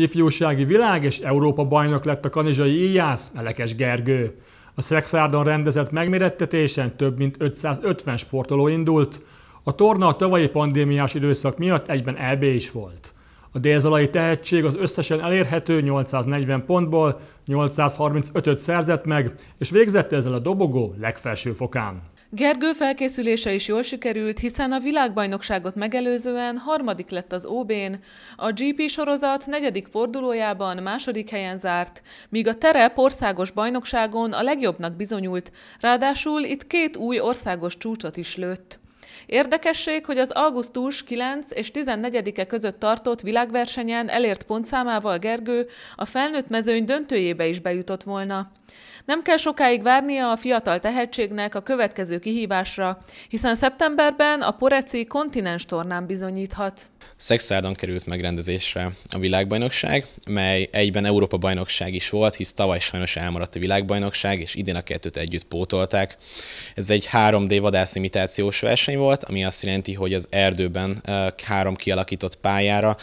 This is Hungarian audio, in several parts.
ifjúsági világ és Európa bajnok lett a kanizsai íjász Melekes Gergő. A Szexárdon rendezett megmérettetésen több mint 550 sportoló indult, a torna a tavalyi pandémiás időszak miatt egyben EB is volt. A délzalai tehetség az összesen elérhető 840 pontból 835-öt szerzett meg, és végzett ezzel a dobogó legfelső fokán. Gergő felkészülése is jól sikerült, hiszen a világbajnokságot megelőzően harmadik lett az OB-n, a GP sorozat negyedik fordulójában második helyen zárt, míg a terep országos bajnokságon a legjobbnak bizonyult, ráadásul itt két új országos csúcsot is lőtt. Érdekesség, hogy az augusztus 9 és 14-e között tartott világversenyen elért pontszámával Gergő a felnőtt mezőny döntőjébe is bejutott volna. Nem kell sokáig várnia a fiatal tehetségnek a következő kihívásra, hiszen szeptemberben a Poreci kontinens tornán bizonyíthat. Szexádon került megrendezésre a világbajnokság, mely egyben Európa bajnokság is volt, hisz tavaly sajnos elmaradt a világbajnokság, és idén a kettőt együtt pótolták. Ez egy 3D vadászimitációs verseny volt, ami azt jelenti, hogy az erdőben három kialakított pályára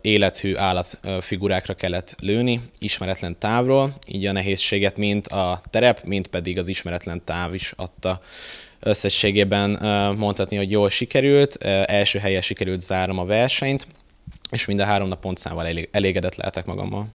élethű állatfigurákra kellett lőni, ismeretlen távról, így a nehézséget mint a terep, mint pedig az ismeretlen táv is adta összességében mondhatni, hogy jól sikerült, első helyen sikerült zárom a versenyt, és mind a három nap pontszámmal elégedett lehetek magammal.